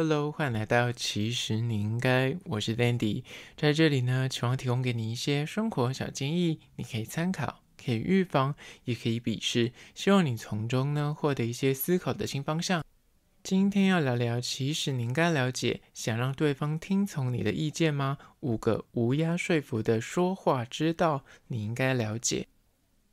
Hello，欢迎来到其实你应该，我是 Dandy，在这里呢，希望提供给你一些生活小建议，你可以参考，可以预防，也可以鄙视，希望你从中呢获得一些思考的新方向。今天要聊聊，其实你应该了解，想让对方听从你的意见吗？五个无压说服的说话之道，你应该了解。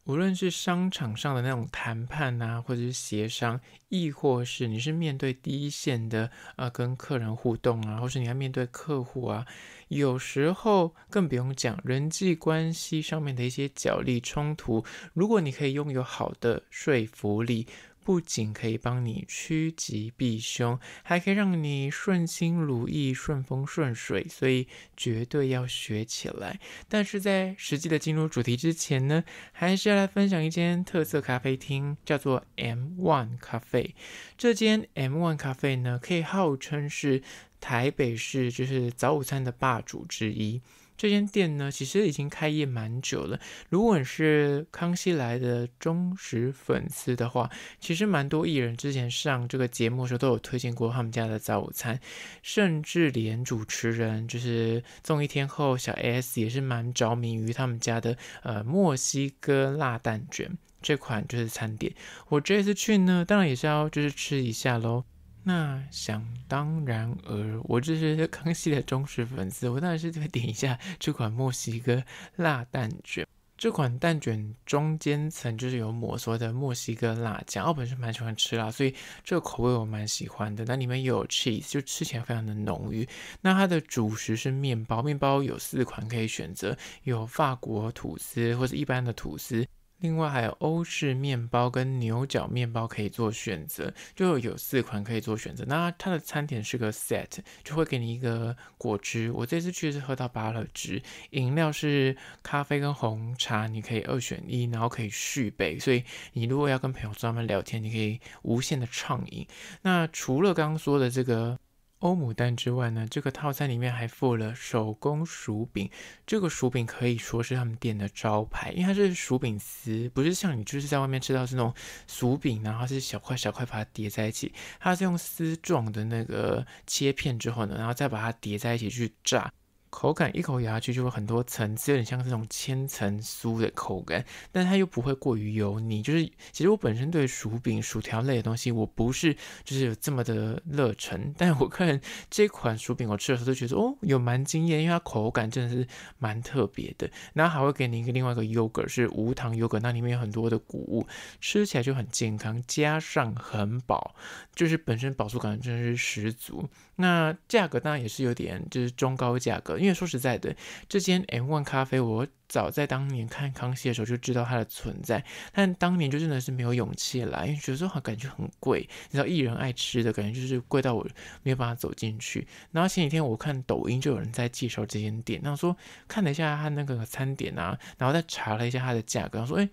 无论是商场上的那种谈判啊，或者是协商，亦或是你是面对第一线的啊，跟客人互动啊，或是你要面对客户啊，有时候更不用讲人际关系上面的一些角力冲突，如果你可以拥有好的说服力。不仅可以帮你趋吉避凶，还可以让你顺心如意、顺风顺水，所以绝对要学起来。但是在实际的进入主题之前呢，还是要来分享一间特色咖啡厅，叫做 M One 咖啡。这间 M One 咖啡呢，可以号称是台北市就是早午餐的霸主之一。这间店呢，其实已经开业蛮久了。如果你是康熙来的忠实粉丝的话，其实蛮多艺人之前上这个节目时候都有推荐过他们家的早午餐，甚至连主持人就是《综艺天后》小 S 也是蛮着迷于他们家的呃墨西哥辣蛋卷这款就是餐点。我这次去呢，当然也是要就是吃一下喽。那想当然而，我这是康熙的忠实粉丝，我当然是会点一下这款墨西哥辣蛋卷。这款蛋卷中间层就是有抹所谓的墨西哥辣酱。我本身蛮喜欢吃辣，所以这个口味我蛮喜欢的。那里面有 cheese，就吃起来非常的浓郁。那它的主食是面包，面包有四款可以选择，有法国吐司或者一般的吐司。另外还有欧式面包跟牛角面包可以做选择，就有四款可以做选择。那它的餐点是个 set，就会给你一个果汁。我这次去是喝到巴乐汁，饮料是咖啡跟红茶，你可以二选一，然后可以续杯。所以你如果要跟朋友专门聊天，你可以无限的畅饮。那除了刚刚说的这个。欧姆蛋之外呢，这个套餐里面还附了手工薯饼。这个薯饼可以说是他们店的招牌，因为它是薯饼丝，不是像你就是在外面吃到是那种薯饼，然后是小块小块把它叠在一起。它是用丝状的那个切片之后呢，然后再把它叠在一起去炸。口感一口咬下去就会很多层次，有点像这种千层酥的口感，但它又不会过于油腻。就是其实我本身对薯饼、薯条类的东西，我不是就是有这么的热忱。但我个人这款薯饼，我吃的时候都觉得哦，有蛮惊艳，因为它口感真的是蛮特别的。然后还会给你一个另外一个 yogurt，是无糖 yogurt，那里面有很多的谷物，吃起来就很健康，加上很饱，就是本身饱足感真的是十足。那价格当然也是有点就是中高价格，因为说实在的，这间 M One 咖啡，我早在当年看康熙的时候就知道它的存在，但当年就真的是没有勇气来，因为觉得说好感觉很贵，你知道艺人爱吃的感觉就是贵到我没有办法走进去。然后前几天我看抖音，就有人在介绍这间店，然后说看了一下他那个餐点啊，然后再查了一下它的价格，后说哎。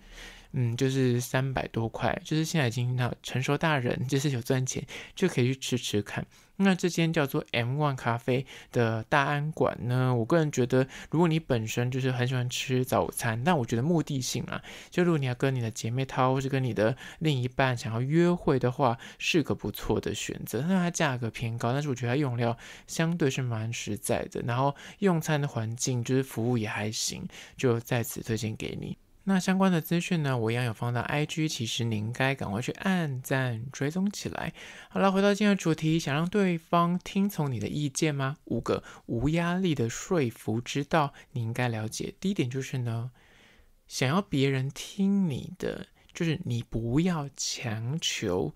嗯，就是三百多块，就是现在已经到成熟大人，就是有赚钱就可以去吃吃看。那这间叫做 M One 咖啡的大安馆呢，我个人觉得，如果你本身就是很喜欢吃早餐，但我觉得目的性啊，就如果你要跟你的姐妹淘或者跟你的另一半想要约会的话，是个不错的选择。那它价格偏高，但是我觉得它用料相对是蛮实在的，然后用餐的环境就是服务也还行，就在此推荐给你。那相关的资讯呢，我一样有放到 IG，其实你应该赶快去按赞追踪起来。好了，回到今天的主题，想让对方听从你的意见吗？五个无压力的说服之道，你应该了解。第一点就是呢，想要别人听你的，就是你不要强求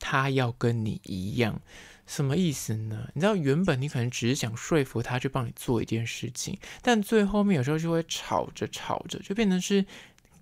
他要跟你一样。什么意思呢？你知道原本你可能只是想说服他去帮你做一件事情，但最后面有时候就会吵着吵着就变成是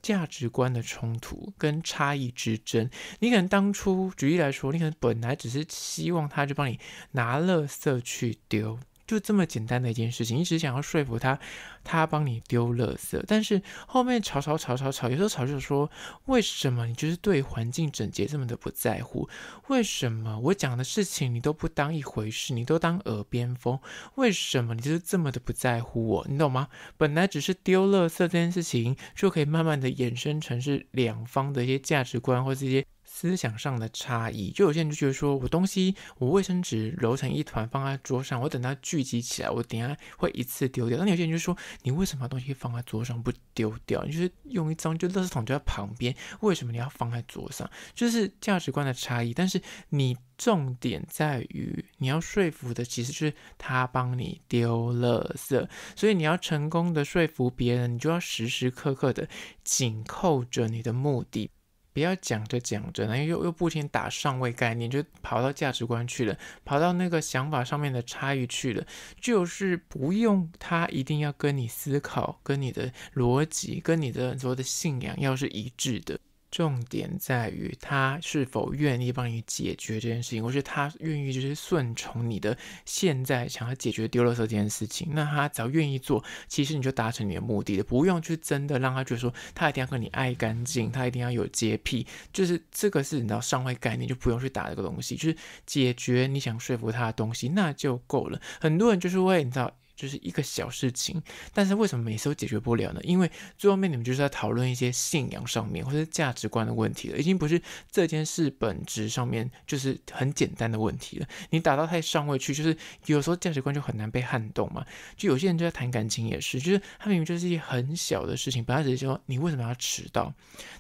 价值观的冲突跟差异之争。你可能当初举例来说，你可能本来只是希望他去帮你拿乐色去丢。就这么简单的一件事情，你只想要说服他，他帮你丢垃圾，但是后面吵吵吵吵吵，有时候吵就说，为什么你就是对环境整洁这么的不在乎？为什么我讲的事情你都不当一回事，你都当耳边风？为什么你就是这么的不在乎我？你懂吗？本来只是丢垃圾这件事情，就可以慢慢的衍生成是两方的一些价值观或这一些。思想上的差异，就有些人就觉得说我东西，我卫生纸揉成一团放在桌上，我等它聚集起来，我等下会一次丢掉。但有些人就说你为什么把东西放在桌上不丢掉？你就是用一张就垃圾桶就在旁边，为什么你要放在桌上？就是价值观的差异。但是你重点在于你要说服的其实就是他帮你丢垃圾，所以你要成功的说服别人，你就要时时刻刻的紧扣着你的目的。不要讲着讲着，呢，又又不停打上位概念，就跑到价值观去了，跑到那个想法上面的差异去了，就是不用他一定要跟你思考、跟你的逻辑、跟你的所有的信仰要是一致的。重点在于他是否愿意帮你解决这件事情，或是他愿意就是顺从你的。现在想要解决丢的手候这件事情，那他只要愿意做，其实你就达成你的目的了，不用去真的让他觉得说他一定要跟你爱干净，他一定要有洁癖，就是这个是你知道上位概念，就不用去打这个东西，就是解决你想说服他的东西，那就够了。很多人就是会你知道。就是一个小事情，但是为什么每次都解决不了呢？因为最后面你们就是在讨论一些信仰上面或者价值观的问题了，已经不是这件事本质上面就是很简单的问题了。你打到太上位去，就是有时候价值观就很难被撼动嘛。就有些人就在谈感情也是，就是他明明就是一很小的事情，本来只是说你为什么要迟到，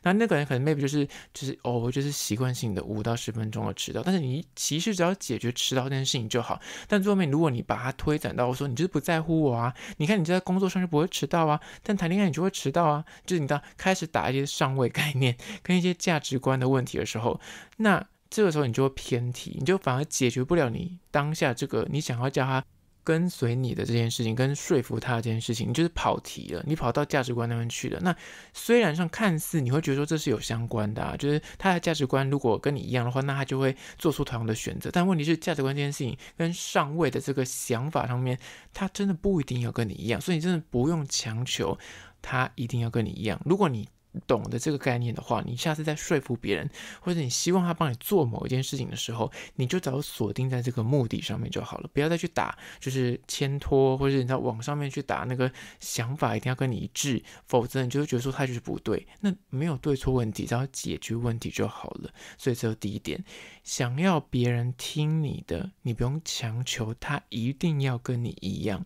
那那个人可能 maybe 就是就是哦就是习惯性的五到十分钟的迟到，但是你其实只要解决迟到这件事情就好。但最后面如果你把它推展到说你就是不。在乎我啊？你看，你在工作上就不会迟到啊，但谈恋爱你就会迟到啊。就是你到开始打一些上位概念 跟一些价值观的问题的时候，那这个时候你就会偏题，你就反而解决不了你当下这个你想要叫他。跟随你的这件事情，跟说服他的这件事情，你就是跑题了。你跑到价值观那边去了。那虽然上看似你会觉得说这是有相关的，啊，就是他的价值观如果跟你一样的话，那他就会做出同样的选择。但问题是价值观这件事情跟上位的这个想法上面，他真的不一定要跟你一样，所以你真的不用强求他一定要跟你一样。如果你懂得这个概念的话，你下次在说服别人，或者你希望他帮你做某一件事情的时候，你就只要锁定在这个目的上面就好了，不要再去打就是牵拖，或者你在往上面去打那个想法一定要跟你一致，否则你就会觉得说他就是不对。那没有对错问题，只要解决问题就好了。所以这是第一点，想要别人听你的，你不用强求他一定要跟你一样。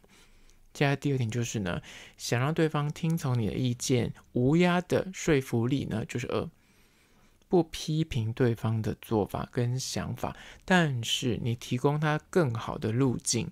接下来第二点就是呢，想让对方听从你的意见，无压的说服力呢，就是二，不批评对方的做法跟想法，但是你提供他更好的路径。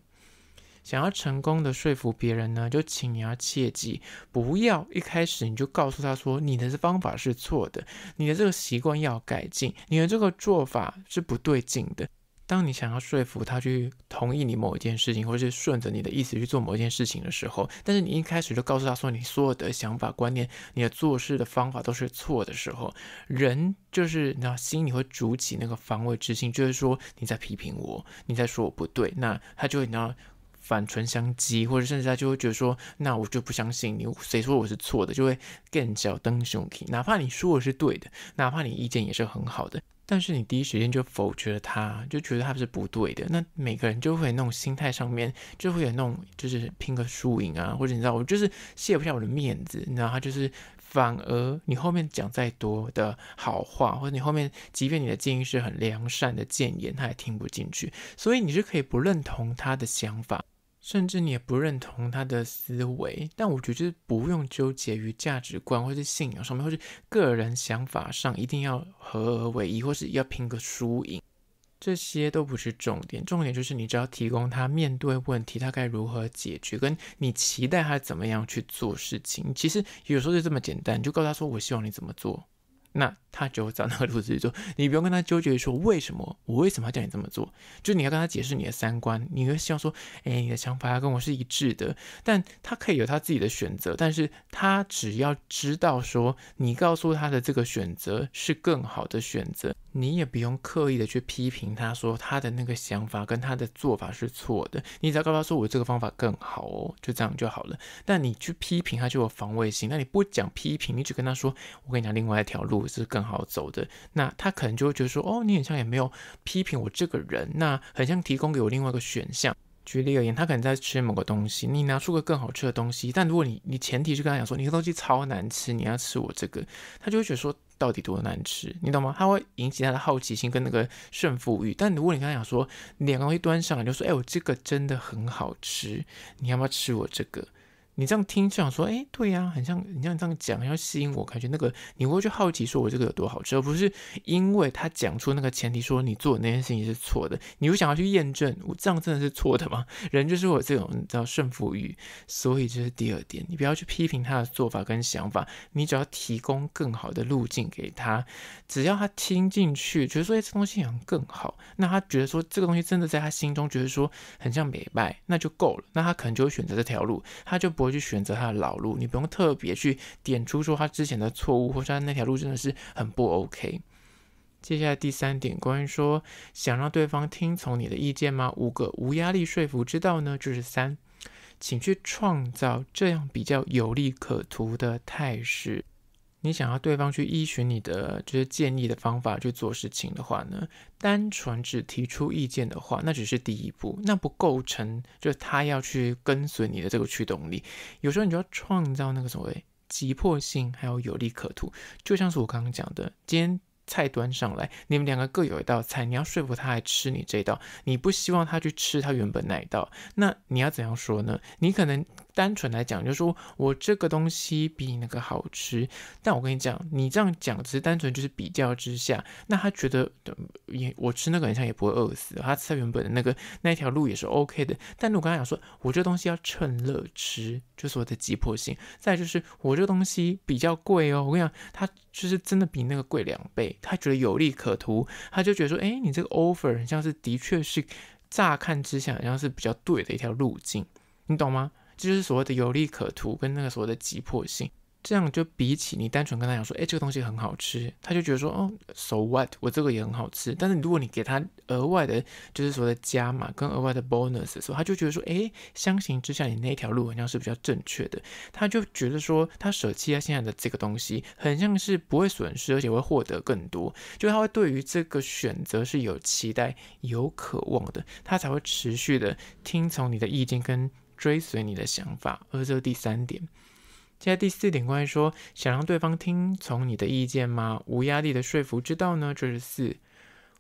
想要成功的说服别人呢，就请你要切记，不要一开始你就告诉他说你的方法是错的，你的这个习惯要改进，你的这个做法是不对劲的。当你想要说服他去同意你某一件事情，或是顺着你的意思去做某一件事情的时候，但是你一开始就告诉他说你所有的想法观念、你的做事的方法都是错的时候，人就是你要心里会筑起那个防卫之心，就是说你在批评我，你在说我不对，那他就会你要反唇相讥，或者甚至他就会觉得说那我就不相信你，谁说我是错的，就会更小登石用哪怕你说我是对的，哪怕你意见也是很好的。但是你第一时间就否决了他，就觉得他是不对的。那每个人就会那种心态上面，就会有那种就是拼个输赢啊，或者你知道，我就是卸不下我的面子，你知道，他就是反而你后面讲再多的好话，或者你后面即便你的建议是很良善的谏言，他也听不进去。所以你是可以不认同他的想法。甚至你也不认同他的思维，但我觉得不用纠结于价值观或是信仰上面，或是个人想法上，一定要合而为一，或是要拼个输赢，这些都不是重点。重点就是你只要提供他面对问题，他该如何解决，跟你期待他怎么样去做事情，其实有时候就这么简单，就告诉他说：“我希望你怎么做。”那他就找那个路子去做，你不用跟他纠结说为什么我为什么要叫你这么做，就你要跟他解释你的三观，你会希望说，哎，你的想法跟我是一致的，但他可以有他自己的选择，但是他只要知道说你告诉他的这个选择是更好的选择。你也不用刻意的去批评他，说他的那个想法跟他的做法是错的，你只要告诉他，说我这个方法更好哦，就这样就好了。但你去批评他就有防卫心，那你不讲批评，你只跟他说，我跟你讲另外一条路是更好走的，那他可能就会觉得说，哦，你好像也没有批评我这个人，那很像提供给我另外一个选项。举例而言，他可能在吃某个东西，你拿出个更好吃的东西，但如果你你前提是跟他讲说，你的东西超难吃，你要吃我这个，他就会觉得说到底多难吃，你懂吗？他会引起他的好奇心跟那个胜负欲。但如果你跟他讲说，两个东西端上来就说，哎，我这个真的很好吃，你要不要吃我这个？你这样听就想说，哎，对呀，很像你像这样讲，要吸引我，感觉那个你会去好奇，说我这个有多好吃，而不是因为他讲出那个前提，说你做的那件事情是错的，你会想要去验证，我这样真的是错的吗？人就是我这种叫胜负欲，所以这是第二点，你不要去批评他的做法跟想法，你只要提供更好的路径给他，只要他听进去，觉得说，诶，这东西很更好，那他觉得说这个东西真的在他心中觉得说很像美白，那就够了，那他可能就会选择这条路，他就不。去选择他的老路，你不用特别去点出说他之前的错误，或者他那条路真的是很不 OK。接下来第三点，关于说想让对方听从你的意见吗？五个无压力说服之道呢，就是三，请去创造这样比较有利可图的态势。你想要对方去依循你的这些建议的方法去做事情的话呢？单纯只提出意见的话，那只是第一步，那不构成就是他要去跟随你的这个驱动力。有时候你就要创造那个所谓急迫性，还有有利可图。就像是我刚刚讲的，今天菜端上来，你们两个各有一道菜，你要说服他来吃你这道，你不希望他去吃他原本那一道，那你要怎样说呢？你可能。单纯来讲，就是说我这个东西比你那个好吃。但我跟你讲，你这样讲只是单纯就是比较之下，那他觉得也我吃那个好像也不会饿死，他吃原本的那个那一条路也是 OK 的。但是我刚才讲说，我这个东西要趁热吃，就是我的急迫性。再就是我这个东西比较贵哦，我跟你讲，他就是真的比那个贵两倍。他觉得有利可图，他就觉得说，哎，你这个 offer 好像是的确是，乍看之下好像是比较对的一条路径，你懂吗？就是所谓的有利可图跟那个所谓的急迫性，这样就比起你单纯跟他讲说，哎，这个东西很好吃，他就觉得说，哦，so what，我这个也很好吃。但是如果你给他额外的，就是所谓的加码跟额外的 bonus，的时候，他就觉得说，哎，相形之下，你那条路好像是比较正确的。他就觉得说，他舍弃他现在的这个东西，很像是不会损失，而且会获得更多。就他会对于这个选择是有期待、有渴望的，他才会持续的听从你的意见跟。追随你的想法，而这第三点，接下第四点，关于说想让对方听从你的意见吗？无压力的说服之道呢，就是四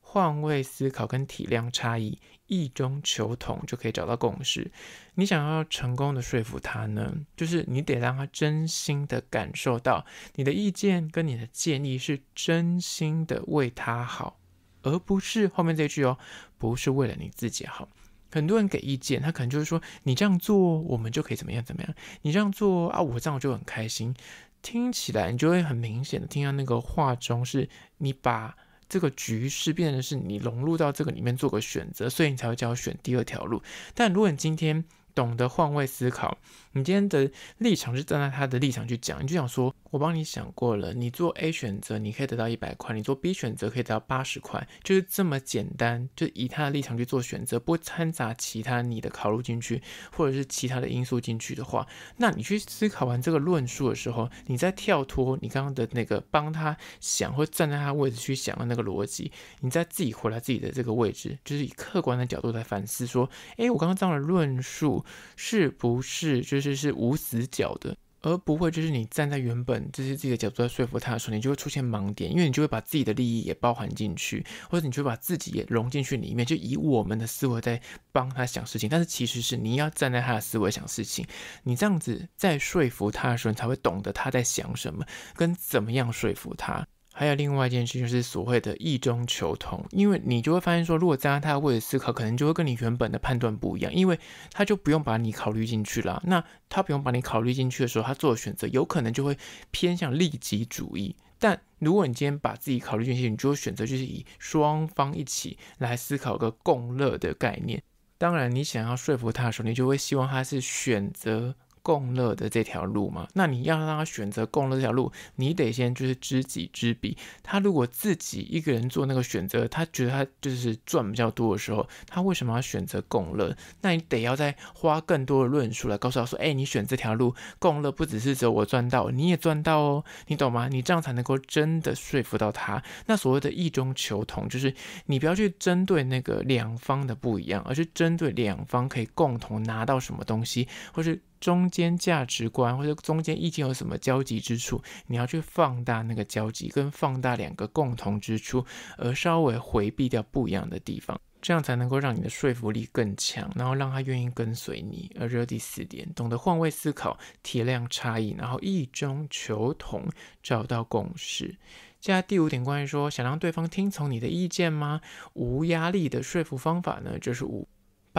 换位思考跟体谅差异，异中求同，就可以找到共识。你想要成功的说服他呢，就是你得让他真心的感受到你的意见跟你的建议是真心的为他好，而不是后面这句哦，不是为了你自己好。很多人给意见，他可能就是说你这样做，我们就可以怎么样怎么样。你这样做啊，我这样我就很开心。听起来你就会很明显的听到那个话中，是你把这个局势变成是你融入到这个里面做个选择，所以你才会叫选第二条路。但如果你今天，懂得换位思考，你今天的立场是站在他的立场去讲，你就想说，我帮你想过了，你做 A 选择，你可以得到一百块，你做 B 选择可以得到八十块，就是这么简单。就以他的立场去做选择，不掺杂其他你的考虑进去，或者是其他的因素进去的话，那你去思考完这个论述的时候，你在跳脱你刚刚的那个帮他想或站在他位置去想的那个逻辑，你再自己回来自己的这个位置，就是以客观的角度来反思说，诶，我刚刚这样的论述。是不是就是是无死角的，而不会就是你站在原本这些自己的角度在说服他的时候，你就会出现盲点，因为你就会把自己的利益也包含进去，或者你就把自己也融进去里面，就以我们的思维在帮他想事情。但是其实是你要站在他的思维想事情，你这样子在说服他的时候，你才会懂得他在想什么，跟怎么样说服他。还有另外一件事，就是所谓的异中求同，因为你就会发现说，如果站在他的位置思考，可能就会跟你原本的判断不一样，因为他就不用把你考虑进去了。那他不用把你考虑进去的时候，他做的选择有可能就会偏向利己主义。但如果你今天把自己考虑进去，你就会选择就是以双方一起来思考个共乐的概念。当然，你想要说服他的时候，你就会希望他是选择。共乐的这条路嘛，那你要让他选择共乐这条路，你得先就是知己知彼。他如果自己一个人做那个选择，他觉得他就是赚比较多的时候，他为什么要选择共乐？那你得要再花更多的论述来告诉他说：“哎，你选这条路共乐，不只是只有我赚到，你也赚到哦，你懂吗？你这样才能够真的说服到他。那所谓的异中求同，就是你不要去针对那个两方的不一样，而是针对两方可以共同拿到什么东西，或是。”中间价值观或者中间意见有什么交集之处，你要去放大那个交集，跟放大两个共同之处，而稍微回避掉不一样的地方，这样才能够让你的说服力更强，然后让他愿意跟随你。而这第四点，懂得换位思考，体谅差异，然后意中求同，找到共识。接下来第五点，关于说想让对方听从你的意见吗？无压力的说服方法呢，就是五。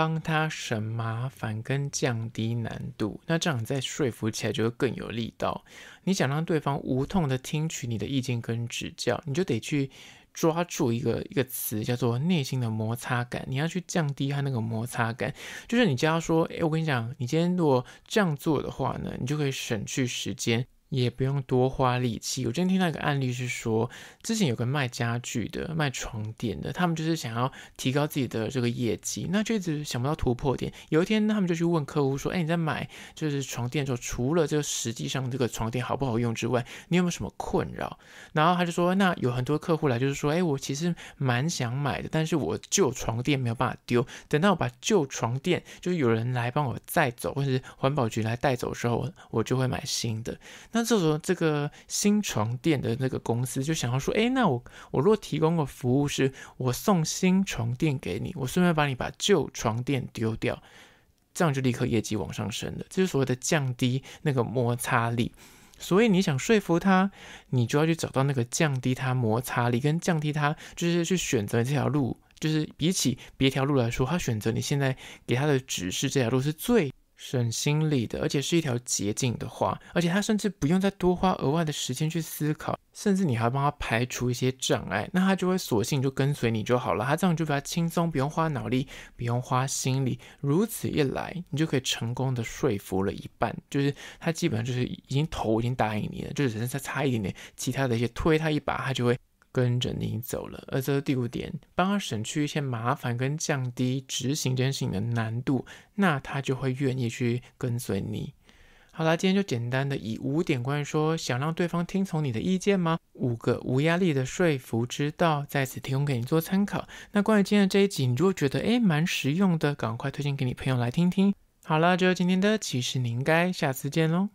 帮他省麻烦跟降低难度，那这样你再说服起来就会更有力道。你想让对方无痛的听取你的意见跟指教，你就得去抓住一个一个词，叫做内心的摩擦感。你要去降低他那个摩擦感，就是你只要说，诶，我跟你讲，你今天如果这样做的话呢，你就可以省去时间。也不用多花力气。我今天听到一个案例是说，之前有个卖家具的、卖床垫的，他们就是想要提高自己的这个业绩，那直想不到突破点。有一天，他们就去问客户说：“哎，你在买就是床垫的时候，除了个实际上这个床垫好不好用之外，你有没有什么困扰？”然后他就说：“那有很多客户来就是说，哎，我其实蛮想买的，但是我旧床垫没有办法丢，等到我把旧床垫就是有人来帮我带走，或者是环保局来带走之后，我就会买新的。”那那这时候这个新床垫的那个公司就想要说，哎，那我我如果提供个服务是我送新床垫给你，我顺便帮你把旧床垫丢掉，这样就立刻业绩往上升了。就是所谓的降低那个摩擦力。所以你想说服他，你就要去找到那个降低他摩擦力，跟降低他就是去选择这条路，就是比起别条路来说，他选择你现在给他的指示这条路是最。省心理的，而且是一条捷径的话，而且他甚至不用再多花额外的时间去思考，甚至你还帮他排除一些障碍，那他就会索性就跟随你就好了。他这样就比较轻松，不用花脑力，不用花心力。如此一来，你就可以成功的说服了一半，就是他基本上就是已经头已经答应你了，就只是再差一点点，其他的一些推他一把，他就会。跟着你走了，而这是第五点，帮他省去一些麻烦跟降低执行这件事情的难度，那他就会愿意去跟随你。好了，今天就简单的以五点关于说想让对方听从你的意见吗？五个无压力的说服之道，在此提供给你做参考。那关于今天的这一集，你如果觉得诶蛮实用的，赶快推荐给你朋友来听听。好了，就是今天的，其实你应该下次见喽。